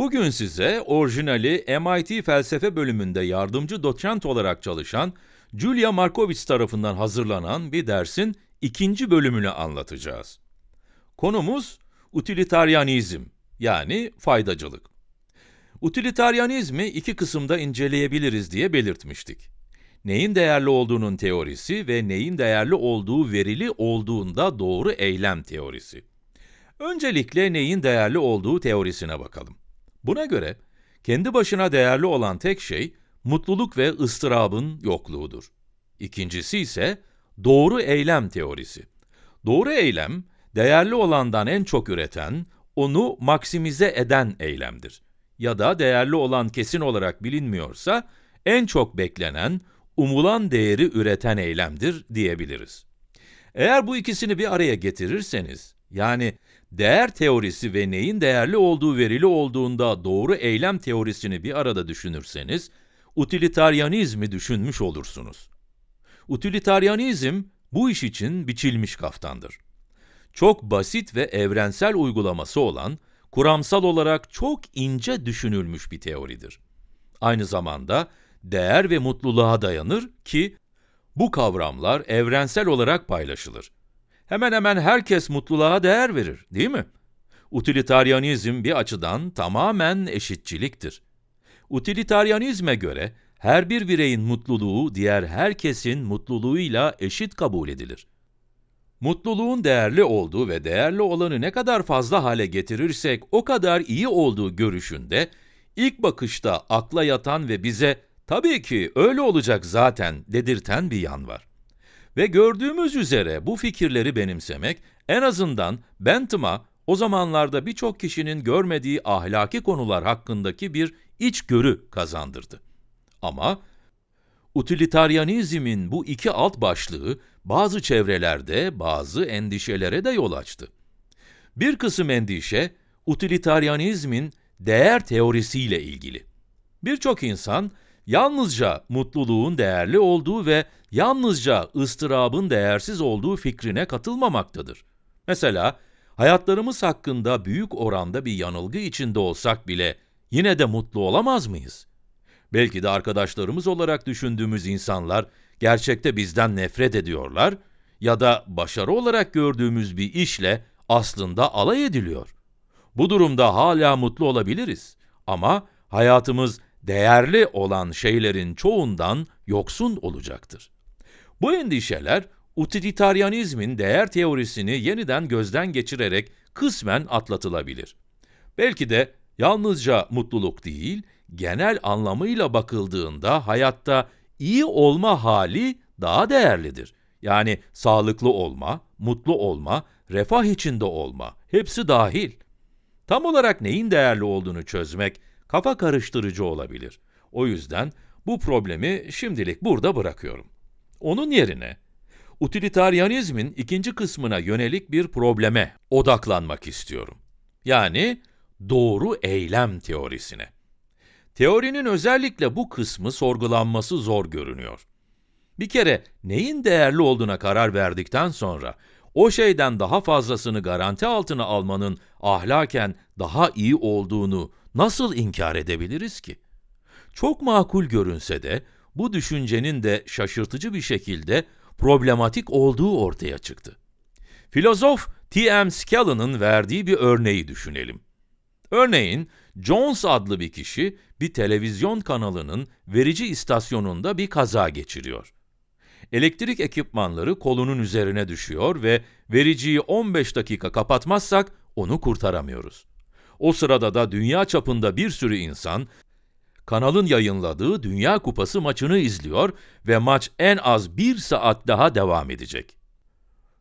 Bugün size orijinali MIT felsefe bölümünde yardımcı doçent olarak çalışan Julia Markovic tarafından hazırlanan bir dersin ikinci bölümünü anlatacağız. Konumuz utilitarianizm yani faydacılık. Utilitarianizmi iki kısımda inceleyebiliriz diye belirtmiştik. Neyin değerli olduğunun teorisi ve neyin değerli olduğu verili olduğunda doğru eylem teorisi. Öncelikle neyin değerli olduğu teorisine bakalım. Buna göre kendi başına değerli olan tek şey mutluluk ve ıstırabın yokluğudur. İkincisi ise doğru eylem teorisi. Doğru eylem, değerli olandan en çok üreten, onu maksimize eden eylemdir. Ya da değerli olan kesin olarak bilinmiyorsa, en çok beklenen, umulan değeri üreten eylemdir diyebiliriz. Eğer bu ikisini bir araya getirirseniz, yani değer teorisi ve neyin değerli olduğu verili olduğunda doğru eylem teorisini bir arada düşünürseniz, utilitarianizmi düşünmüş olursunuz. Utilitarianizm, bu iş için biçilmiş kaftandır. Çok basit ve evrensel uygulaması olan, kuramsal olarak çok ince düşünülmüş bir teoridir. Aynı zamanda değer ve mutluluğa dayanır ki bu kavramlar evrensel olarak paylaşılır. Hemen hemen herkes mutluluğa değer verir, değil mi? Utilitarianizm bir açıdan tamamen eşitçiliktir. Utilitarianizme göre her bir bireyin mutluluğu diğer herkesin mutluluğuyla eşit kabul edilir. Mutluluğun değerli olduğu ve değerli olanı ne kadar fazla hale getirirsek o kadar iyi olduğu görüşünde, ilk bakışta akla yatan ve bize tabii ki öyle olacak zaten dedirten bir yan var. Ve gördüğümüz üzere bu fikirleri benimsemek en azından Bentham'a o zamanlarda birçok kişinin görmediği ahlaki konular hakkındaki bir içgörü kazandırdı. Ama utilitarianizmin bu iki alt başlığı bazı çevrelerde bazı endişelere de yol açtı. Bir kısım endişe, utilitarianizmin değer teorisiyle ilgili. Birçok insan, yalnızca mutluluğun değerli olduğu ve yalnızca ıstırabın değersiz olduğu fikrine katılmamaktadır. Mesela hayatlarımız hakkında büyük oranda bir yanılgı içinde olsak bile yine de mutlu olamaz mıyız? Belki de arkadaşlarımız olarak düşündüğümüz insanlar gerçekte bizden nefret ediyorlar ya da başarı olarak gördüğümüz bir işle aslında alay ediliyor. Bu durumda hala mutlu olabiliriz ama hayatımız değerli olan şeylerin çoğundan yoksun olacaktır. Bu endişeler, utilitarianizmin değer teorisini yeniden gözden geçirerek kısmen atlatılabilir. Belki de yalnızca mutluluk değil, genel anlamıyla bakıldığında hayatta iyi olma hali daha değerlidir. Yani sağlıklı olma, mutlu olma, refah içinde olma, hepsi dahil. Tam olarak neyin değerli olduğunu çözmek, kafa karıştırıcı olabilir. O yüzden bu problemi şimdilik burada bırakıyorum. Onun yerine utilitarianizmin ikinci kısmına yönelik bir probleme odaklanmak istiyorum. Yani doğru eylem teorisine. Teorinin özellikle bu kısmı sorgulanması zor görünüyor. Bir kere neyin değerli olduğuna karar verdikten sonra o şeyden daha fazlasını garanti altına almanın ahlaken daha iyi olduğunu nasıl inkar edebiliriz ki? Çok makul görünse de bu düşüncenin de şaşırtıcı bir şekilde problematik olduğu ortaya çıktı. Filozof T.M. Scallon'ın verdiği bir örneği düşünelim. Örneğin Jones adlı bir kişi bir televizyon kanalının verici istasyonunda bir kaza geçiriyor. Elektrik ekipmanları kolunun üzerine düşüyor ve vericiyi 15 dakika kapatmazsak onu kurtaramıyoruz. O sırada da dünya çapında bir sürü insan kanalın yayınladığı Dünya Kupası maçını izliyor ve maç en az bir saat daha devam edecek.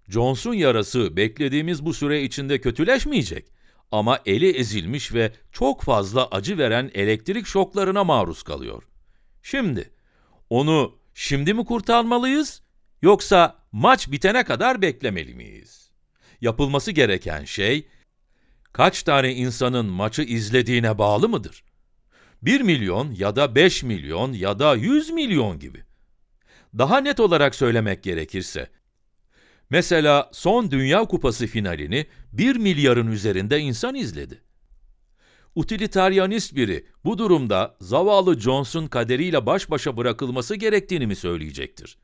Johnson yarası beklediğimiz bu süre içinde kötüleşmeyecek ama eli ezilmiş ve çok fazla acı veren elektrik şoklarına maruz kalıyor. Şimdi, onu şimdi mi kurtarmalıyız yoksa maç bitene kadar beklemeli miyiz? Yapılması gereken şey kaç tane insanın maçı izlediğine bağlı mıdır? 1 milyon ya da 5 milyon ya da 100 milyon gibi. Daha net olarak söylemek gerekirse, mesela son Dünya Kupası finalini 1 milyarın üzerinde insan izledi. Utiliteryanist biri bu durumda zavallı Johnson kaderiyle baş başa bırakılması gerektiğini mi söyleyecektir?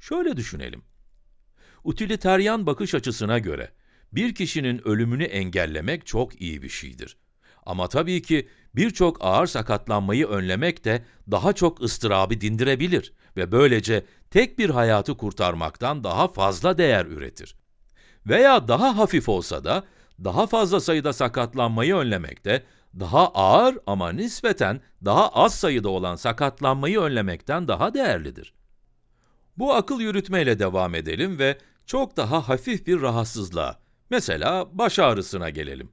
Şöyle düşünelim. Utiliteryan bakış açısına göre bir kişinin ölümünü engellemek çok iyi bir şeydir. Ama tabii ki birçok ağır sakatlanmayı önlemek de daha çok ıstırabı dindirebilir ve böylece tek bir hayatı kurtarmaktan daha fazla değer üretir. Veya daha hafif olsa da daha fazla sayıda sakatlanmayı önlemekte, daha ağır ama nispeten daha az sayıda olan sakatlanmayı önlemekten daha değerlidir. Bu akıl yürütmeyle devam edelim ve çok daha hafif bir rahatsızlığa, Mesela baş ağrısına gelelim.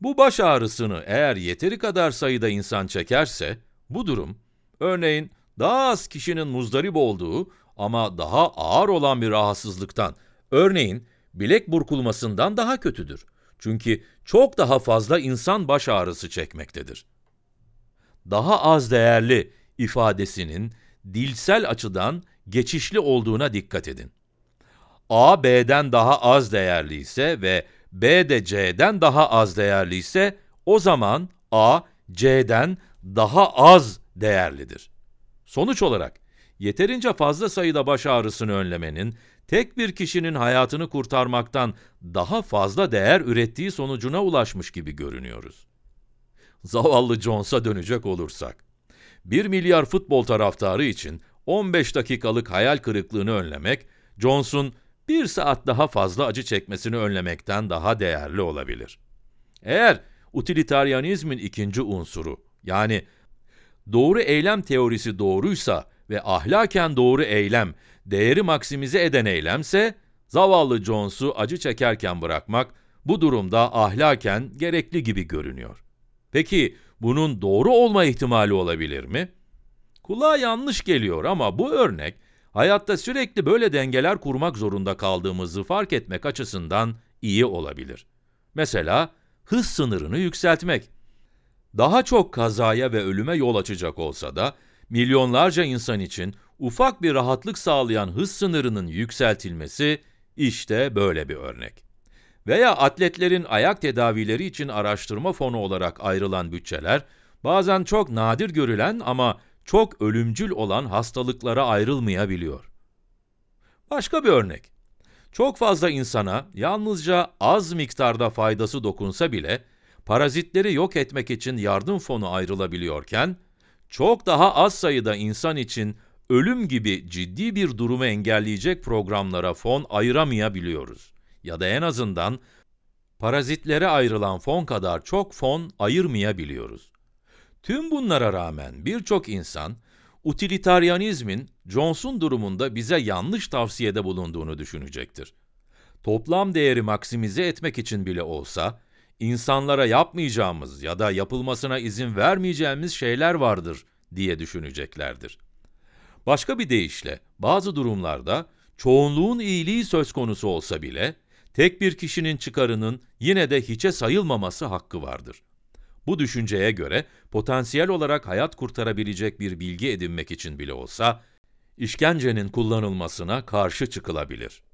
Bu baş ağrısını eğer yeteri kadar sayıda insan çekerse, bu durum, örneğin daha az kişinin muzdarip olduğu ama daha ağır olan bir rahatsızlıktan, örneğin bilek burkulmasından daha kötüdür. Çünkü çok daha fazla insan baş ağrısı çekmektedir. Daha az değerli ifadesinin dilsel açıdan geçişli olduğuna dikkat edin. A B'den daha az değerli ise ve B de C'den daha az değerli ise o zaman A C'den daha az değerlidir. Sonuç olarak yeterince fazla sayıda baş ağrısını önlemenin tek bir kişinin hayatını kurtarmaktan daha fazla değer ürettiği sonucuna ulaşmış gibi görünüyoruz. Zavallı Jones'a dönecek olursak. 1 milyar futbol taraftarı için 15 dakikalık hayal kırıklığını önlemek, Jones'un bir saat daha fazla acı çekmesini önlemekten daha değerli olabilir. Eğer utilitarianizmin ikinci unsuru yani doğru eylem teorisi doğruysa ve ahlaken doğru eylem değeri maksimize eden eylemse zavallı Jones'u acı çekerken bırakmak bu durumda ahlaken gerekli gibi görünüyor. Peki bunun doğru olma ihtimali olabilir mi? Kulağa yanlış geliyor ama bu örnek Hayatta sürekli böyle dengeler kurmak zorunda kaldığımızı fark etmek açısından iyi olabilir. Mesela hız sınırını yükseltmek. Daha çok kazaya ve ölüme yol açacak olsa da milyonlarca insan için ufak bir rahatlık sağlayan hız sınırının yükseltilmesi işte böyle bir örnek. Veya atletlerin ayak tedavileri için araştırma fonu olarak ayrılan bütçeler, bazen çok nadir görülen ama çok ölümcül olan hastalıklara ayrılmayabiliyor. Başka bir örnek. Çok fazla insana yalnızca az miktarda faydası dokunsa bile parazitleri yok etmek için yardım fonu ayrılabiliyorken çok daha az sayıda insan için ölüm gibi ciddi bir durumu engelleyecek programlara fon ayıramayabiliyoruz. Ya da en azından parazitlere ayrılan fon kadar çok fon ayırmayabiliyoruz. Tüm bunlara rağmen birçok insan, utilitarianizmin Johnson durumunda bize yanlış tavsiyede bulunduğunu düşünecektir. Toplam değeri maksimize etmek için bile olsa, insanlara yapmayacağımız ya da yapılmasına izin vermeyeceğimiz şeyler vardır diye düşüneceklerdir. Başka bir deyişle, bazı durumlarda çoğunluğun iyiliği söz konusu olsa bile, tek bir kişinin çıkarının yine de hiçe sayılmaması hakkı vardır. Bu düşünceye göre potansiyel olarak hayat kurtarabilecek bir bilgi edinmek için bile olsa, işkencenin kullanılmasına karşı çıkılabilir.